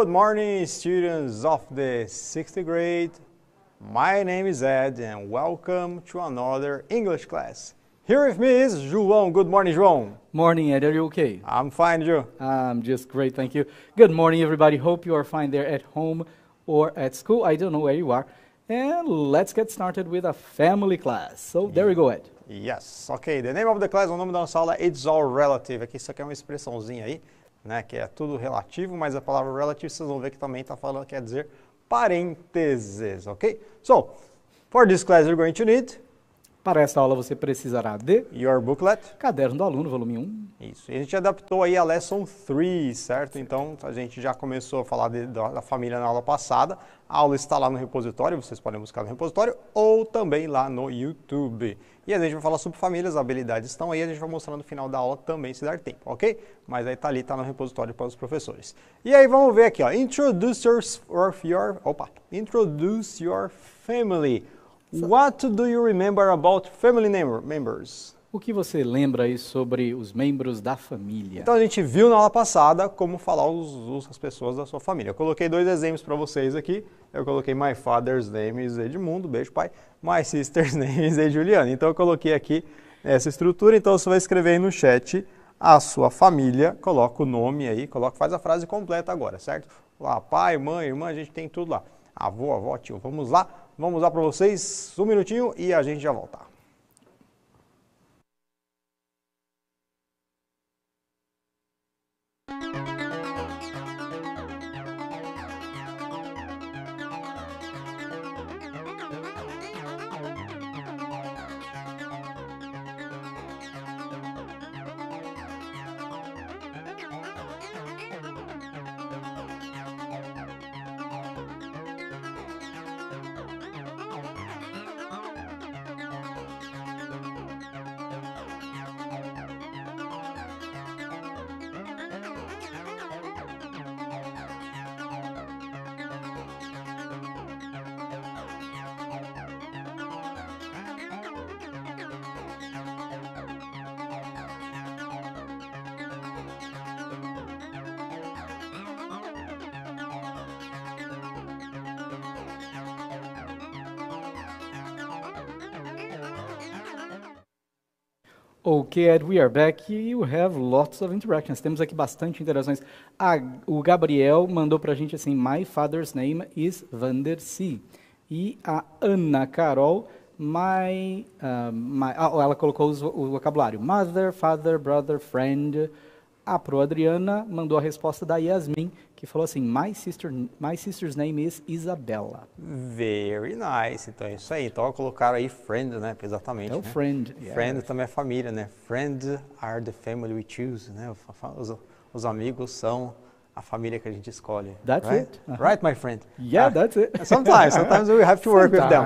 Good morning, students of the 6th grade. My name is Ed and welcome to another English class. Here with me is João. Good morning, João. Morning, Ed. Are you okay? I'm fine, Joe. I'm just great, thank you. Good morning, everybody. Hope you are fine there at home or at school. I don't know where you are. And let's get started with a family class. So, there we go, Ed. Yes, ok. The name of the class, o nome da nossa aula, it's all relative. Aqui, isso aqui é uma expressãozinha aí. né, que é tudo relativo, mas a palavra relative vocês vão ver que também está falando, quer dizer parênteses, ok? So, for this class you're going to need... Para essa aula você precisará de... Your booklet. Caderno do aluno, volume 1. Isso, e a gente adaptou aí a lesson 3, certo? Então, a gente já começou a falar de, da, da família na aula passada. A aula está lá no repositório, vocês podem buscar no repositório ou também lá no YouTube. E a gente vai falar sobre famílias, habilidades estão aí, a gente vai mostrar no final da aula também se dar tempo, ok? Mas aí tá ali, tá no repositório para os professores. E aí vamos ver aqui, ó, introduce your, your opa, introduce your family. What do you remember about family members? O que você lembra aí sobre os membros da família? Então a gente viu na aula passada como falar os, os as pessoas da sua família. Eu coloquei dois exemplos para vocês aqui. Eu coloquei my father's name is Edmundo, beijo pai. My sister's name is Juliana. Então eu coloquei aqui essa estrutura. Então você vai escrever aí no chat a sua família, coloca o nome aí, coloca, faz a frase completa agora, certo? Lá pai, mãe, irmã, a gente tem tudo lá. Avô, avó, tio. Vamos lá, vamos lá para vocês. Um minutinho e a gente já volta. Ok, Ed, we are back. You have lots of interactions. Temos aqui bastante interações. Ah, o Gabriel mandou para a gente assim, my father's name is Vandercy. E a Ana Carol, my... Uh, my ah, ela colocou os, o vocabulário. Mother, father, brother, friend. A Pro Adriana mandou a resposta da Yasmin, que falou assim: My, sister, my sister's name is Isabella. Very nice. Então é isso aí. Então colocaram aí friend, né? Exatamente. É o né? friend. Friend yeah. também é família, né? Friends are the family we choose, né? Os, os amigos são a família que a gente escolhe. That's right? it. Uh -huh. Right, my friend. Yeah, uh, that's it. Sometimes, sometimes we have to work with them.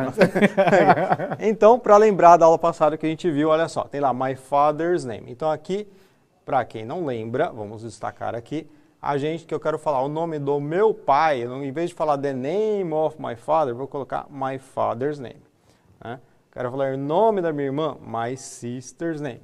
então, para lembrar da aula passada que a gente viu, olha só, tem lá my father's name. Então aqui, para quem não lembra, vamos destacar aqui a gente que eu quero falar o nome do meu pai, em vez de falar the name of my father, vou colocar my father's name. Né? Quero falar o nome da minha irmã, my sister's name.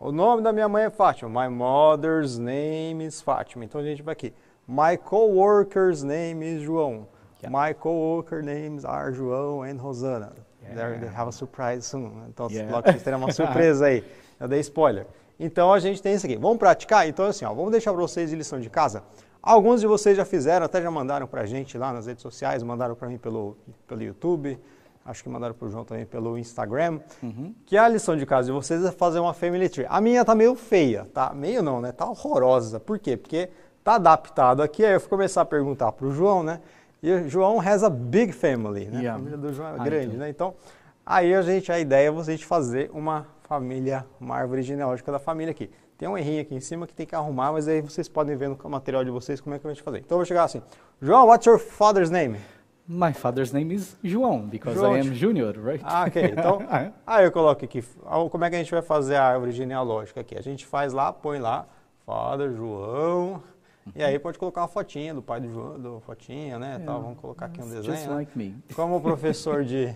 O nome da minha mãe é Fátima, my mother's name is Fátima. Então a gente vai aqui, my co-worker's name is João. Yeah. My worker names are João and Rosana. Yeah. They have a surprise soon. Então yeah. logo vocês terão uma surpresa aí. Eu dei spoiler. Então a gente tem isso aqui. Vamos praticar? Então é assim, ó, vamos deixar para vocês de lição de casa. Alguns de vocês já fizeram, até já mandaram para a gente lá nas redes sociais, mandaram para mim pelo, pelo YouTube, acho que mandaram para o João também pelo Instagram, uhum. que é a lição de casa de vocês é fazer uma family tree. A minha tá meio feia, tá? Meio não, né? Tá horrorosa. Por quê? Porque tá adaptado aqui, aí eu fui começar a perguntar para o João, né? E o João reza big family, né? Yeah. A família do João é ah, grande, ah, então. né? Então Aí a gente, a ideia é você fazer uma família, uma árvore genealógica da família aqui. Tem um errinho aqui em cima que tem que arrumar, mas aí vocês podem ver no material de vocês como é que a gente fazer. Então eu vou chegar assim, João, what's your father's name? My father's name is João, because João. I am junior, right? Ah, ok. Então, ah, é? aí eu coloco aqui, como é que a gente vai fazer a árvore genealógica aqui? A gente faz lá, põe lá, father, João, e aí pode colocar uma fotinha do pai do João, do fotinha, né? Yeah. Tal. Vamos colocar aqui um desenho. Just né? like me. Como professor de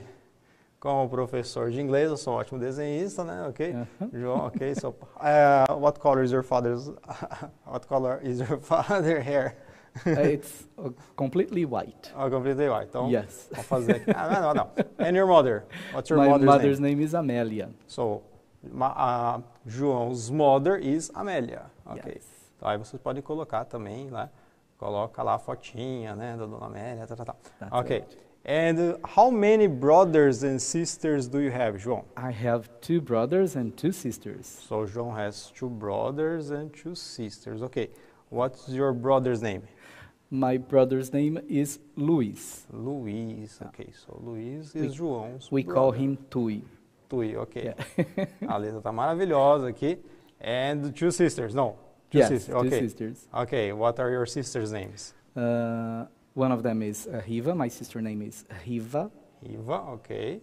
como professor de inglês, eu sou um ótimo desenhista, né? Ok? João, ok? So, uh, é, what color is your father's... what color is your father hair? É, it's uh, completely white. Oh, completely white. Então, yes. vou fazer aqui. Ah, não, não, And your mother? What's your My mother's, mother's name? name is Amelia. So, ma, uh, João's mother is Amelia. Ok. Yes. Então, aí vocês podem colocar também, lá, né? Coloca lá a fotinha, né? Da Dona Amélia, tal, tá, tal, tá, tal. Tá. ok. Right. And how many brothers and sisters do you have, João? I have two brothers and two sisters. So João has two brothers and two sisters. Okay. What's your brother's name? My brother's name is Luis. Luis. Okay. So Luis is we, João's We brother. call him Tui. Tui, okay. Yeah. A letra tá maravilhosa aqui. And two sisters. No. Two yes, sisters. Okay. Two sisters. Okay. What are your sisters' names? Uh, One of them is uh, Riva. My sister name is Riva. Riva, okay.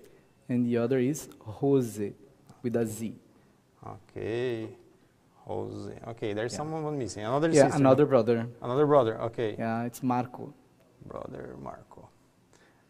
And the other is Rose, with a Z. Okay. Rose. Okay, there's yeah. someone missing. Another yeah, sister. another brother. Another brother, okay. Yeah, it's Marco. Brother Marco.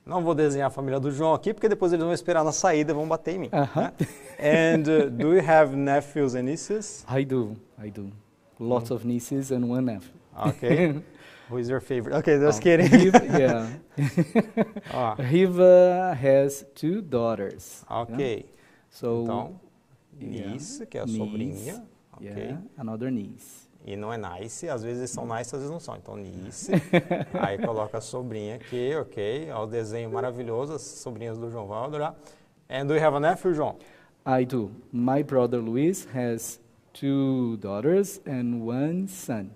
Não vou desenhar a família do João aqui, porque depois eles vão esperar na saída, vão bater em mim. Uh -huh. né? And uh, do you have nephews and nieces? I do, I do. Lots mm. of nieces and one nephew. Okay. Who is your favorite? Okay, just um, oh. kidding. Riva, yeah. ah. Riva has two daughters. Okay. So, então, niece, que é a sobrinha. Okay. Yeah, another niece. E não é nice, às vezes são nice, às vezes não são. Então, nice. aí coloca a sobrinha aqui, ok. Olha o desenho maravilhoso, as sobrinhas do João vão adorar. And do you have a nephew, João? I do. My brother Luis has two daughters and one son.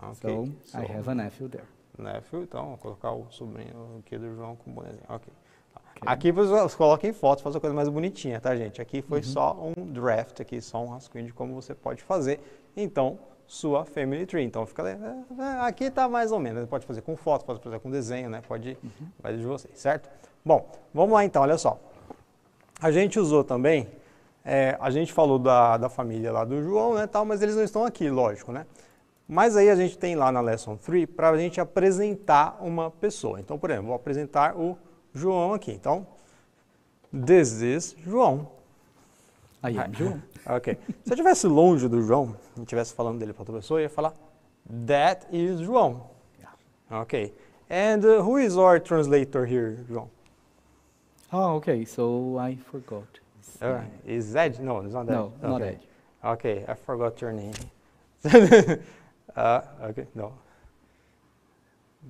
Então, ah, So, so, I have a nephew there. Nephew, então, vou colocar o sobrinho aqui do João com exemplo. Ok. Tá. okay. Aqui vocês coloquem fotos, fazer a coisa mais bonitinha, tá, gente? Aqui foi uhum. só um draft, aqui só um rascunho de como você pode fazer. Então, sua family tree. Então fica é, é, aqui está mais ou menos. Você pode fazer com foto, pode fazer com desenho, né? Pode uhum. vai de vocês, certo? Bom, vamos lá então. Olha só, a gente usou também. É, a gente falou da, da família lá do João, né? Tal, mas eles não estão aqui, lógico, né? Mas aí a gente tem lá na Lesson 3 para a gente apresentar uma pessoa. Então, por exemplo, vou apresentar o João aqui. Então, this is João. Aí, João. Ok. Se eu estivesse longe do João, e estivesse falando dele para outra pessoa, eu ia falar that is João. Yeah. Ok. And uh, who is our translator here, João? Oh, ok. So I forgot. Uh, is Ed? No, it's not Ed. No, okay. not Ed. I forgot your name. Uh, okay, no.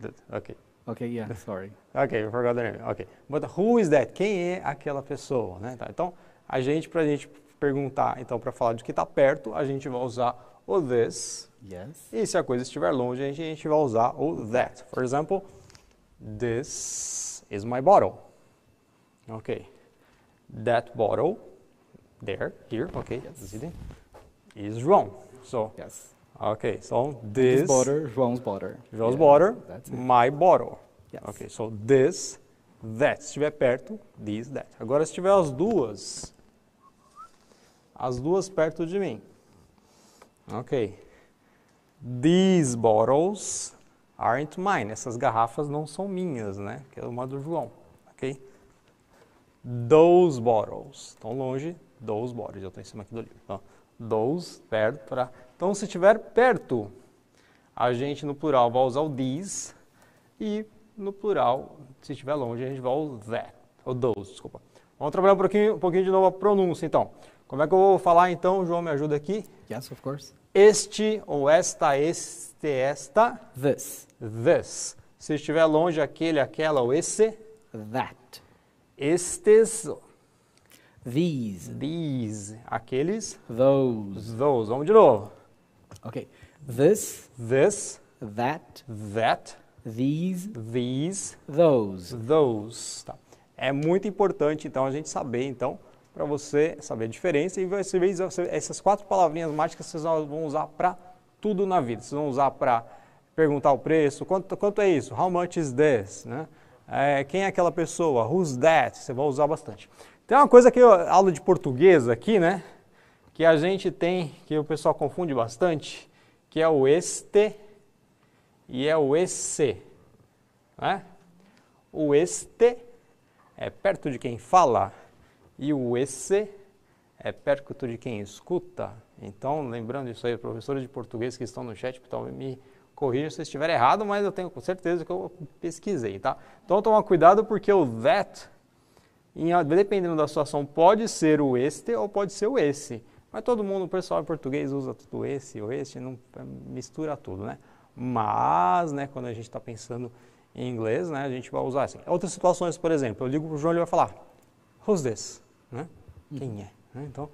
That, okay. Ok, yeah, sorry. ok, I forgot the name. Ok. But who is that? Quem é aquela pessoa, né? Tá, então, a gente, para a gente perguntar, então, para falar de que está perto, a gente vai usar o this. Yes. E se a coisa estiver longe, a gente, vai usar o that. For example, this is my bottle. Ok. That bottle, there, here, ok, yes. is wrong. So, yes. Okay, so this. this João's bottle. João's yeah, my bottle. Yes. Okay, so this, that. Se estiver perto, this, that. Agora, se tiver as duas, as duas perto de mim. Ok. These bottles aren't mine. Essas garrafas não são minhas, né? Que é uma do João. Ok? Those bottles. Estão longe. Those bottles. Eu estou em cima aqui do livro. Então, those, perto, para então, se estiver perto, a gente no plural vai usar o these e no plural, se estiver longe, a gente vai usar o those, desculpa. Vamos trabalhar um pouquinho, um pouquinho de novo a pronúncia, então. Como é que eu vou falar, então? João, me ajuda aqui. Yes, of course. Este, ou esta, este, esta. This. This. Se estiver longe, aquele, aquela, ou esse. That. Estes. These. These. Aqueles. Those. Those. Vamos de novo. Okay. This, this, that, that, these, these, those. Those. Tá. É muito importante então a gente saber então para você saber a diferença e você vê essas quatro palavrinhas mágicas vocês vão usar para tudo na vida. Vocês vão usar para perguntar o preço, quanto, quanto é isso? How much is this? Né? É, quem é aquela pessoa? Who's that? Você vai usar bastante. Tem uma coisa que eu aula de português aqui, né? que a gente tem, que o pessoal confunde bastante, que é o este e é o esse. Né? O este é perto de quem fala e o esse é perto de quem escuta. Então, lembrando isso aí, professores de português que estão no chat, talvez me corrijam se estiver errado, mas eu tenho certeza que eu pesquisei, tá? Então, toma cuidado porque o that, dependendo da situação, pode ser o este ou pode ser o esse. Mas todo mundo, o pessoal em português usa tudo esse ou este, não, é, mistura tudo, né? Mas, né, quando a gente está pensando em inglês, né, a gente vai usar assim. Outras situações, por exemplo, eu ligo para o João e ele vai falar, who's this? Né? Quem é? Né? Então,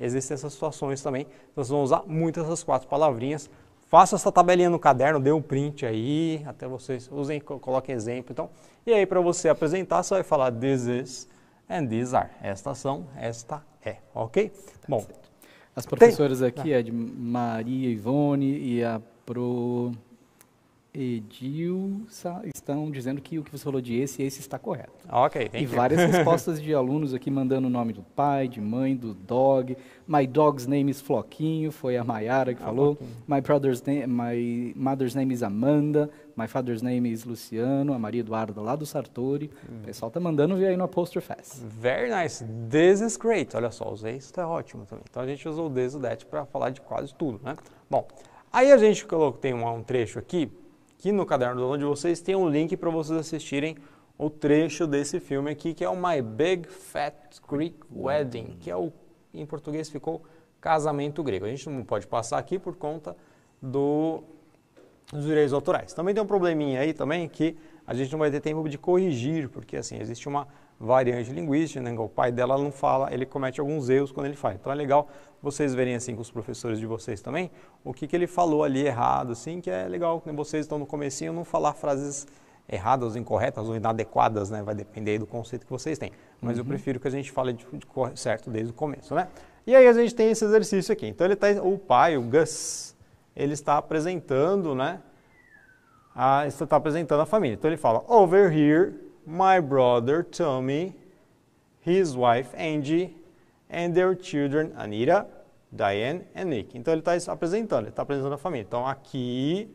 existem essas situações também. Então, vocês vão usar muitas essas quatro palavrinhas. Faça essa tabelinha no caderno, dê um print aí, até vocês usem, coloquem exemplo. Então, e aí, para você apresentar, você vai falar this is and these are. Esta são, esta é, ok? Tá Bom, as professoras Tem. aqui, a de Maria Ivone e a pro Edil estão dizendo que o que você falou de esse, e esse está correto. Ok, E várias respostas de alunos aqui mandando o nome do pai, de mãe, do dog. My dog's name is Floquinho, foi a Mayara que ah, falou. My brother's name, my mother's name is Amanda. My father's name is Luciano, a Maria Eduarda lá do Sartori. Hum. O pessoal tá mandando ver aí no Poster Fest. Very nice. This is great. Olha só, usei isso, está ótimo também. Então a gente usou o this, o that para falar de quase tudo, né? Bom, aí a gente colocou, tem um, um trecho aqui que no caderno do aluno de vocês tem um link para vocês assistirem o trecho desse filme aqui, que é o My Big Fat Greek Wedding, que é o em português ficou Casamento Grego. A gente não pode passar aqui por conta do, dos direitos autorais. Também tem um probleminha aí também que a gente não vai ter tempo de corrigir, porque assim, existe uma variante linguística, né? É o pai dela não fala, ele comete alguns erros quando ele faz. Então é legal vocês verem assim com os professores de vocês também, o que, que ele falou ali errado, assim, que é legal, que né? vocês estão no comecinho, não falar frases erradas, incorretas ou inadequadas, né? Vai depender aí do conceito que vocês têm. Mas uhum. eu prefiro que a gente fale de, de, certo desde o começo, né? E aí a gente tem esse exercício aqui. Então ele tá, o pai, o Gus, ele está apresentando, né? A, está apresentando a família. Então ele fala over here my brother Tommy, his wife Angie, and their children Anita, Diane and Nick. Então ele está apresentando, ele está apresentando a família. Então aqui,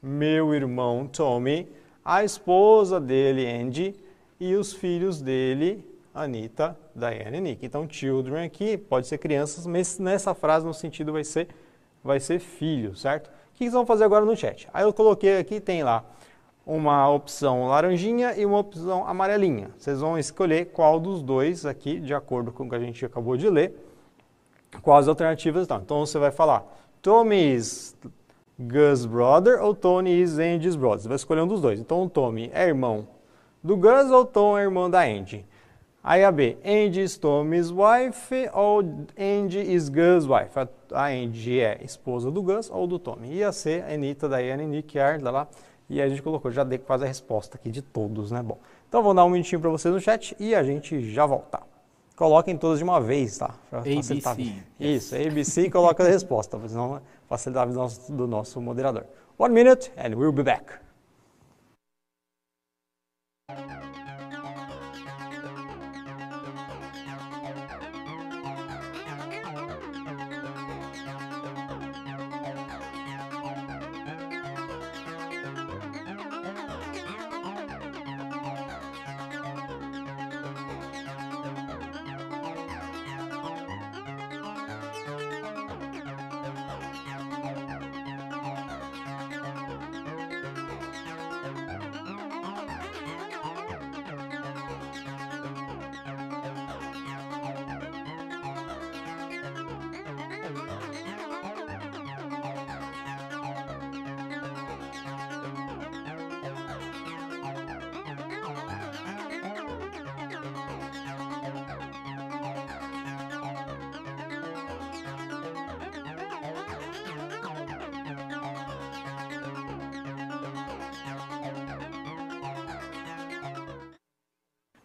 meu irmão Tommy, a esposa dele Angie e os filhos dele Anita, Diane e Nick. Então children aqui pode ser crianças, mas nessa frase no sentido vai ser vai ser filho, certo? O que eles vão fazer agora no chat? Aí eu coloquei aqui, tem lá uma opção laranjinha e uma opção amarelinha. Vocês vão escolher qual dos dois aqui, de acordo com o que a gente acabou de ler, quais alternativas estão. Então você vai falar, Tommy is Gus' brother ou Tony is Andy's brother. Você vai escolher um dos dois. Então o Tommy é irmão do Gus ou Tom é irmão da Andy. Aí a B, Andy is Tommy's wife ou Andy is Gus' wife. A Andy é esposa do Gus ou do Tommy. E a C, Anita, Diane, Nick, Arda lá. lá e a gente colocou, já dei quase a resposta aqui de todos, né? Bom, então vou dar um minutinho para vocês no chat e a gente já volta. Coloquem todas de uma vez, tá? Pra ABC. Facilitar... Isso, ABC e coloca a resposta, senão não facilitar a vida do nosso moderador. One minute and we'll be back.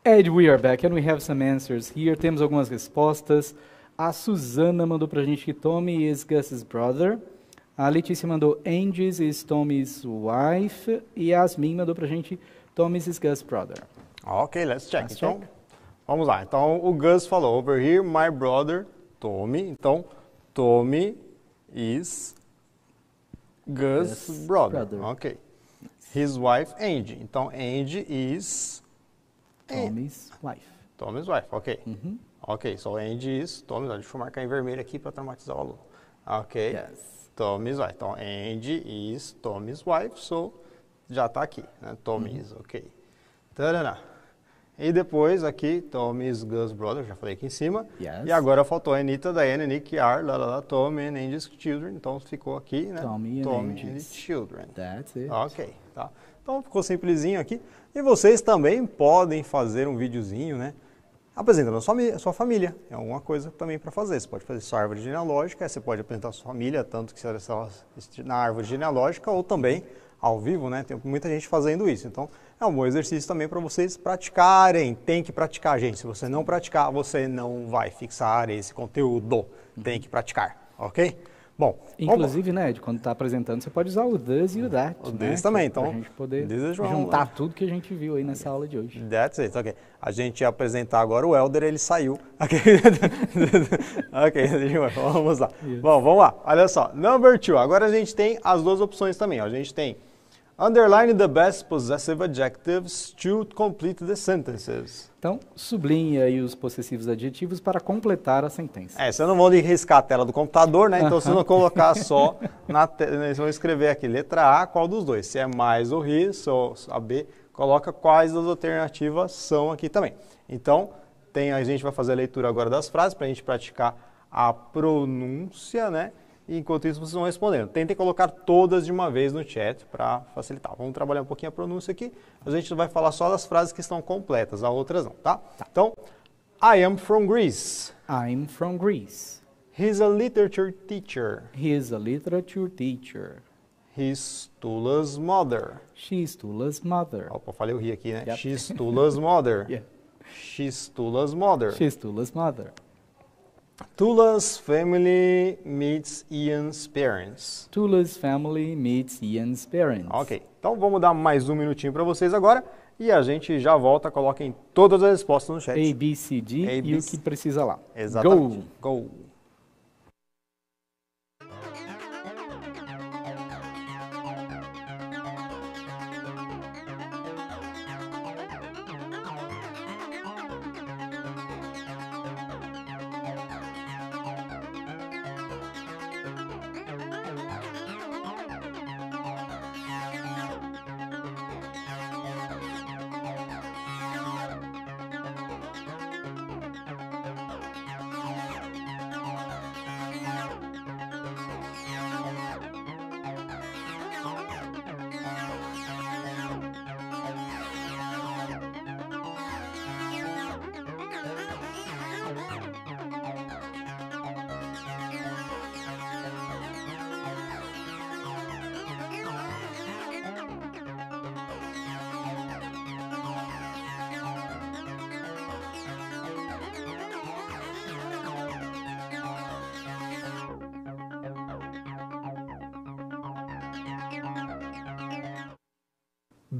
Ed, we are back and we have some answers here. Temos algumas respostas. A Suzana mandou pra gente que Tommy is Gus's brother. A Letícia mandou Angie is Tommy's wife. E a Asmin mandou pra gente Tommy is Gus's brother. Ok, let's check. Let's então, check. vamos lá. Então, o Gus falou, over here, my brother, Tommy. Então, Tommy is Gus' brother. brother. Ok. His wife, Andy. Então, Andy is é. Tommy's wife. Tommy's wife, ok. Uhum. Ok, so Andy is Tommy's wife. Deixa eu marcar em vermelho aqui para traumatizar o aluno. Ok. Yes. Tommy's wife. Então, Andy is Tommy's wife, so já está aqui, né? Tommy's, uhum. ok. Taraná. E depois aqui, Tommy's Gus Brother, já falei aqui em cima. Yes. E agora faltou a Anita, Diana, Nick, R, lá, lá, lá, Tommy and Andy's Children. Então ficou aqui, né? Tommy and Andy's. Children. That's it. Ok, tá. Então ficou simplesinho aqui. E vocês também podem fazer um videozinho, né? Apresentando a sua, a sua família. É alguma coisa também para fazer. Você pode fazer sua árvore genealógica, você pode apresentar a sua família, tanto que você na árvore genealógica ou também ao vivo, né? Tem muita gente fazendo isso. Então, é um bom exercício também para vocês praticarem. Tem que praticar, gente. Se você não praticar, você não vai fixar esse conteúdo. Tem que praticar, ok? Bom, inclusive, vamos... né, Ed, quando está apresentando, você pode usar o does e o that. O né? this também, é então. Para a gente poder juntar né? tudo que a gente viu aí nessa okay. aula de hoje. That's it, ok. A gente ia apresentar agora o Elder, ele saiu. Ok, okay vamos lá. Yes. Bom, vamos lá. Olha só, number two. Agora a gente tem as duas opções também. A gente tem Underline the best possessive adjectives to complete the sentences. Então, sublinhe aí os possessivos adjetivos para completar a sentença. É, vocês não vão riscar a tela do computador, né? Então, vocês vão colocar só na tela, vocês vão escrever aqui, letra A, qual dos dois? Se é mais ou risco é ou é a B, coloca quais as alternativas são aqui também. Então, tem, a gente vai fazer a leitura agora das frases para a gente praticar a pronúncia, né? E enquanto isso, vocês vão respondendo. Tentem colocar todas de uma vez no chat para facilitar. Vamos trabalhar um pouquinho a pronúncia aqui. A gente vai falar só das frases que estão completas, as outras não, tá? tá. Então, I am from Greece. I'm from Greece. He's a literature teacher. He's a literature teacher. He's Tula's mother. She's Tula's mother. Opa, falei o ri aqui, né? Yep. She's Tula's mother. yeah. She's Tula's mother. She's Tula's mother. Tula's family meets Ian's parents. Tula's family meets Ian's parents. Ok, então vamos dar mais um minutinho para vocês agora e a gente já volta. Coloquem todas as respostas no chat. A, B, C, D a, B, e o que precisa lá. Exatamente. Go! Go.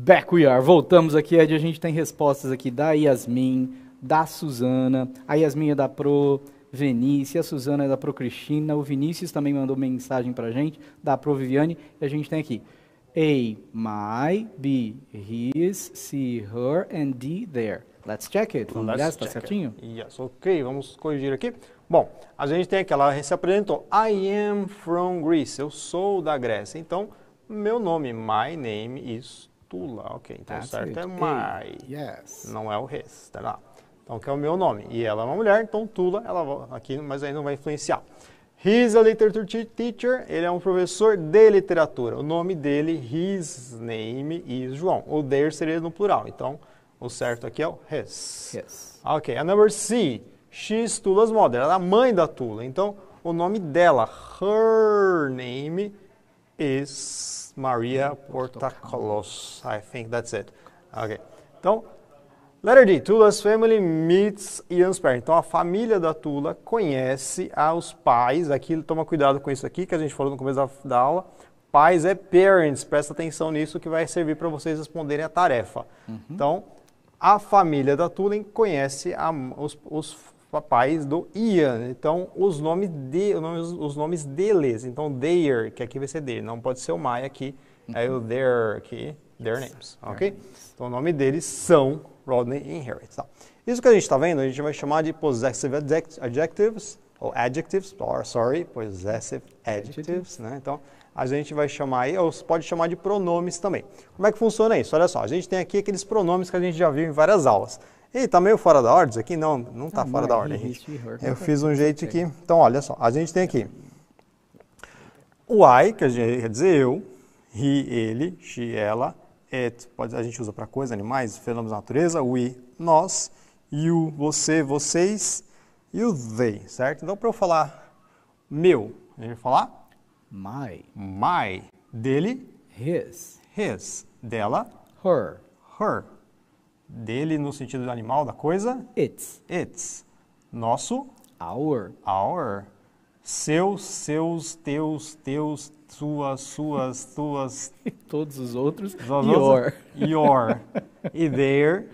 Back we are. Voltamos aqui, Ed. A gente tem respostas aqui da Yasmin, da Suzana. A Yasmin é da Pro Venícia, a Suzana é da Pro Cristina. O Vinícius também mandou mensagem pra gente, da Pro Viviane. E a gente tem aqui. A my, B, his, C, her and D there. Let's check it. Vamos olhar se tá certinho? Yes, ok. Vamos corrigir aqui. Bom, a gente tem aqui, ela se apresentou. I am from Greece. Eu sou da Grécia. Então, meu nome, my name is Tula, ok. Então That's o certo it. é my. Yes. Não é o his, tá lá. Então que é o meu nome. E ela é uma mulher, então Tula, ela aqui, mas aí não vai influenciar. He's a literature teacher, ele é um professor de literatura. O nome dele, his name is João. O their seria no plural. Então, o certo aqui é o his. Yes. Ok, a number C, she's Tula's mother. Ela é a mãe da Tula. Então, o nome dela, her name is Maria Portocolos. I think that's it. Okay. Então, letter D. Tula's family meets Ian's parents. Então, a família da Tula conhece aos pais. Aqui, toma cuidado com isso aqui, que a gente falou no começo da, da aula. Pais é parents. Presta atenção nisso que vai servir para vocês responderem a tarefa. Uhum. Então, a família da Tula conhece a, os, os papais do Ian. Então, os nomes, de, os nomes deles. Então, their, que aqui vai ser dele. Não pode ser o my aqui. É o uhum. their aqui. Their names. Ok? Então, o nome deles são Rodney e Harry. Tá. Isso que a gente está vendo, a gente vai chamar de possessive adjectives, ou adjectives, or, sorry, possessive adjectives. Né? Então, a gente vai chamar aí, ou pode chamar de pronomes também. Como é que funciona isso? Olha só, a gente tem aqui aqueles pronomes que a gente já viu em várias aulas. Ih, tá meio fora da ordem isso aqui? Não, não tá ah, fora da é ordem, gente. Eu tá fiz um jeito tá aqui. Então, olha só, a gente tem aqui o I, que gente, quer dizer eu, he, ele, she, ela, it, pode, a gente usa para coisas, animais, fenômenos da natureza, we, nós, you, você, vocês, e o they, certo? Então, para eu falar meu, gente vai falar my. My. Dele, his. His. Dela, her. Her. Dele no sentido do animal, da coisa? It's. It's. Nosso? Our. Our. Seus, seus, teus, teus, suas, suas, tuas. todos os outros. Os your. Your. e their.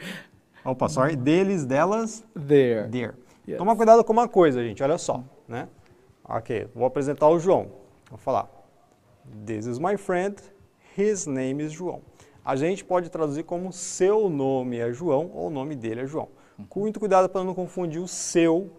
Opa, sorry. Deles, delas. Their. Their. Yes. Toma cuidado com uma coisa, gente. Olha só, né? Ok, vou apresentar o João. Vou falar. This is my friend. His name is João a gente pode traduzir como seu nome é João ou o nome dele é João. Com uhum. muito cuidado para não confundir o seu,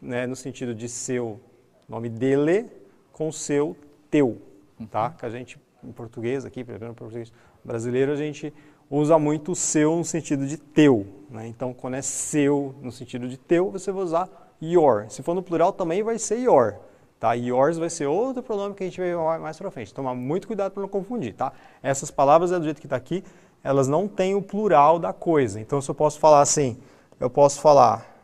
né, no sentido de seu nome dele, com seu teu, uhum. tá? Que a gente em português aqui, por exemplo, em português brasileiro, a gente usa muito o seu no sentido de teu, né? Então, quando é seu no sentido de teu, você vai usar your. Se for no plural também vai ser your, Tá? E yours vai ser outro pronome que a gente vai mais para frente. Tomar muito cuidado para não confundir, tá? Essas palavras, é do jeito que está aqui, elas não têm o plural da coisa. Então, se eu posso falar assim, eu posso falar...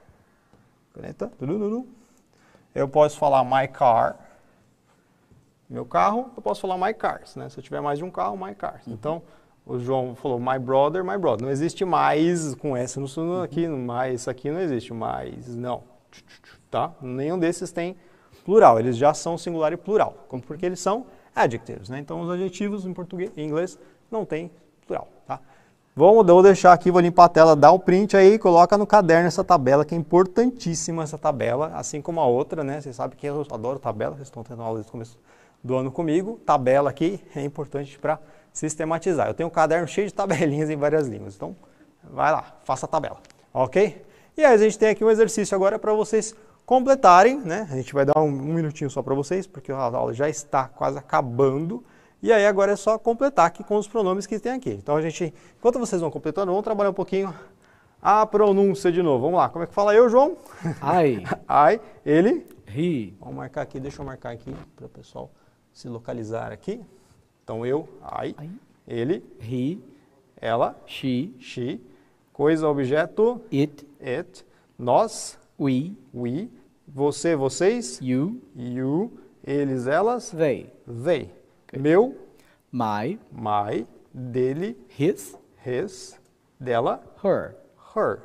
Eu posso falar my car, meu carro, eu posso falar my cars, né? Se eu tiver mais de um carro, my cars. Uhum. Então, o João falou my brother, my brother. Não existe mais com S no uhum. aqui, mais aqui não existe mais, não. Tá? Nenhum desses tem plural. Eles já são singular e plural, como porque eles são adjectives. Né? Então, os adjetivos em português, em inglês não tem plural. Tá? Vou, então, vou deixar aqui, vou limpar a tela, dá o um print aí, coloca no caderno essa tabela, que é importantíssima essa tabela, assim como a outra, né? Vocês sabem que eu adoro tabela, vocês estão tendo aula desde o começo do ano comigo. Tabela aqui é importante para sistematizar. Eu tenho um caderno cheio de tabelinhas em várias línguas, então vai lá, faça a tabela, ok? E aí a gente tem aqui um exercício agora para vocês completarem, né? A gente vai dar um, um minutinho só para vocês, porque a aula já está quase acabando. E aí agora é só completar aqui com os pronomes que tem aqui. Então a gente, enquanto vocês vão completando, vamos trabalhar um pouquinho a pronúncia de novo. Vamos lá, como é que fala eu, João? Ai. Ai, ele? Ri. Vamos marcar aqui, deixa eu marcar aqui para o pessoal se localizar aqui. Então eu, ai, ai. ele, ri. ela, she, she, coisa, objeto, it, it, nós, We. We. Você, vocês. You. You. Eles, elas. They. They. Meu. My. My. Dele. His. His. Dela. Her. Her.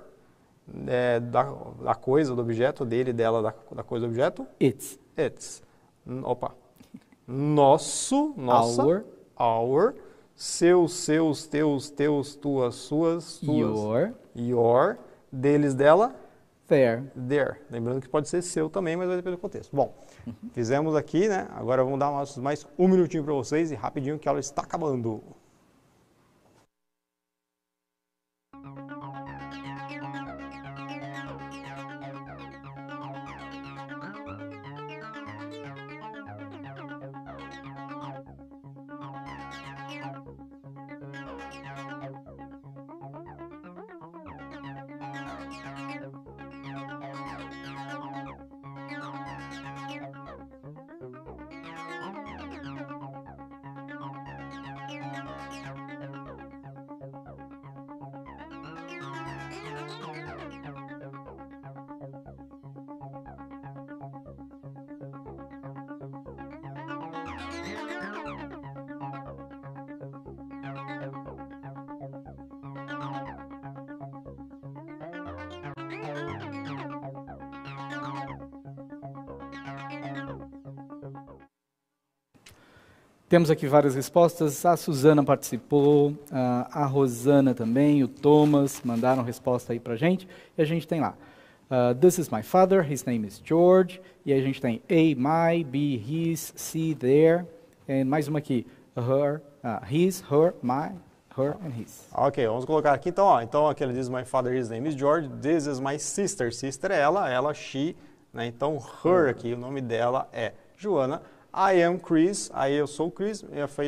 É, da, da, coisa, do objeto, dele, dela, da, da coisa, do objeto. It's. It's. Opa. Nosso, nossa. Our. Our. Seus, seus, teus, teus, tuas, suas, suas. Your. Your. Deles, dela. There. There. Lembrando que pode ser seu também, mas vai depender do contexto. Bom, fizemos aqui, né? Agora vamos dar mais, mais um minutinho para vocês e rapidinho que a aula está acabando. Temos aqui várias respostas. A Suzana participou, a Rosana também, o Thomas mandaram resposta aí a gente. E a gente tem lá. Uh, this is my father, his name is George. E a gente tem A, my, B, his, C, there. E mais uma aqui, her, uh, his, her, my, her and his. Ok, vamos colocar aqui então. Ó, então aquele diz my father, his name is George. This is my sister. Sister é ela, ela, she. Né? Então her aqui, o nome dela é Joana. I am Chris, aí eu sou o Chris,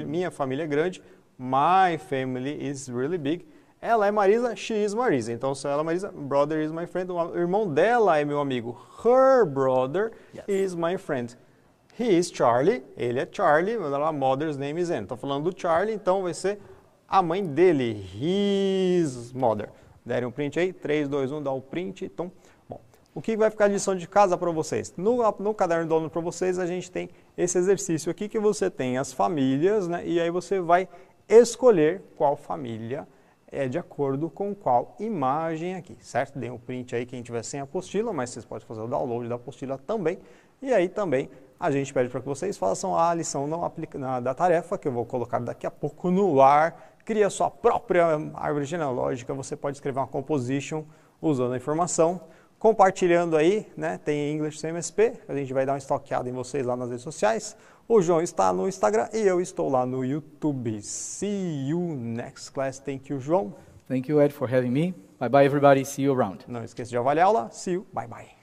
minha família é grande, my family is really big. Ela é Marisa, she is Marisa. Então, se ela é Marisa, brother is my friend. O irmão dela é meu amigo. Her brother yes. is my friend. He is Charlie, ele é Charlie, ela mother's name is Anne. Estou falando do Charlie, então vai ser a mãe dele, his mother. Derem um print aí, 3, 2, 1, dá o um print. Então, o que vai ficar de lição de casa para vocês? No, no caderno do aluno para vocês, a gente tem esse exercício aqui que você tem as famílias, né? E aí você vai escolher qual família é de acordo com qual imagem aqui, certo? Dê um print aí quem tiver sem apostila, mas vocês podem fazer o download da apostila também. E aí também a gente pede para que vocês façam a lição não aplica, na, da tarefa, que eu vou colocar daqui a pouco no ar. Cria sua própria árvore genealógica, você pode escrever uma composition usando a informação compartilhando aí, né? Tem English CMSP, a gente vai dar uma estoqueada em vocês lá nas redes sociais. O João está no Instagram e eu estou lá no YouTube. See you next class. Thank you, João. Thank you, Ed, for having me. Bye bye, everybody. See you around. Não esqueça de avaliar aula. See you. Bye bye.